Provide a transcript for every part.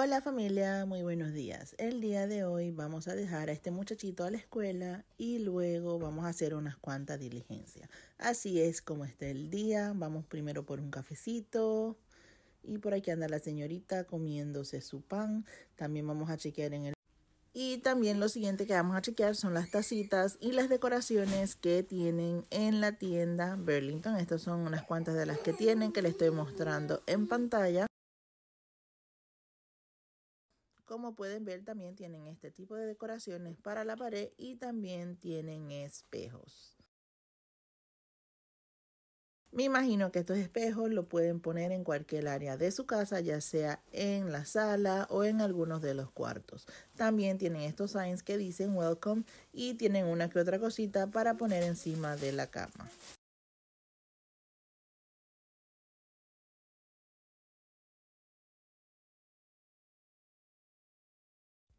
Hola familia, muy buenos días. El día de hoy vamos a dejar a este muchachito a la escuela y luego vamos a hacer unas cuantas diligencias. Así es como está el día. Vamos primero por un cafecito y por aquí anda la señorita comiéndose su pan. También vamos a chequear en el... Y también lo siguiente que vamos a chequear son las tacitas y las decoraciones que tienen en la tienda Burlington. Estas son unas cuantas de las que tienen que le estoy mostrando en pantalla. Como pueden ver también tienen este tipo de decoraciones para la pared y también tienen espejos. Me imagino que estos espejos lo pueden poner en cualquier área de su casa, ya sea en la sala o en algunos de los cuartos. También tienen estos signs que dicen welcome y tienen una que otra cosita para poner encima de la cama.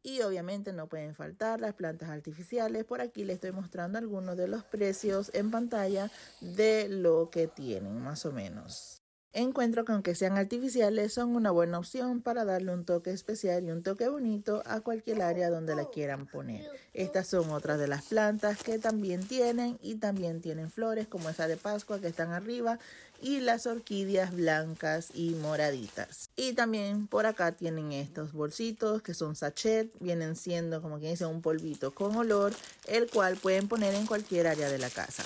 Y obviamente no pueden faltar las plantas artificiales. Por aquí les estoy mostrando algunos de los precios en pantalla de lo que tienen, más o menos. Encuentro que aunque sean artificiales, son una buena opción para darle un toque especial y un toque bonito a cualquier área donde la quieran poner. Estas son otras de las plantas que también tienen y también tienen flores como esa de Pascua que están arriba y las orquídeas blancas y moraditas. Y también por acá tienen estos bolsitos que son sachet, vienen siendo como quien dice un polvito con olor, el cual pueden poner en cualquier área de la casa.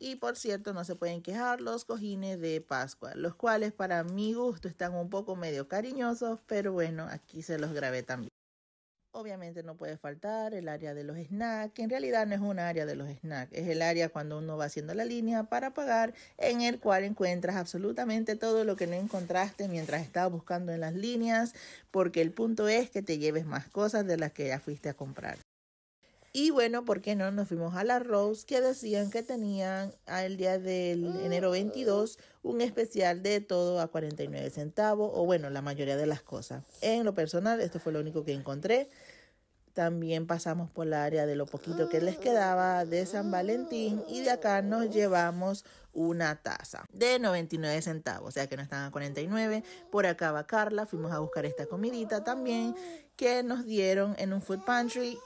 Y por cierto, no se pueden quejar los cojines de Pascua, los cuales para mi gusto están un poco medio cariñosos, pero bueno, aquí se los grabé también. Obviamente no puede faltar el área de los snacks, que en realidad no es un área de los snacks, es el área cuando uno va haciendo la línea para pagar, en el cual encuentras absolutamente todo lo que no encontraste mientras estabas buscando en las líneas, porque el punto es que te lleves más cosas de las que ya fuiste a comprar. Y bueno, ¿por qué no? Nos fuimos a la Rose, que decían que tenían el día del enero 22 un especial de todo a 49 centavos, o bueno, la mayoría de las cosas. En lo personal, esto fue lo único que encontré. También pasamos por la área de lo poquito que les quedaba de San Valentín y de acá nos llevamos una taza de 99 centavos, o sea que no están a 49. Por acá va Carla, fuimos a buscar esta comidita también que nos dieron en un food pantry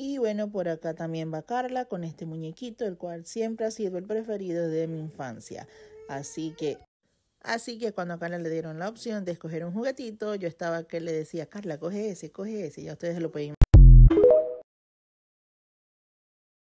y bueno, por acá también va Carla con este muñequito, el cual siempre ha sido el preferido de mi infancia. Así que, así que cuando a Carla le dieron la opción de escoger un juguetito, yo estaba que le decía, Carla, coge ese, coge ese. Ya ustedes lo pueden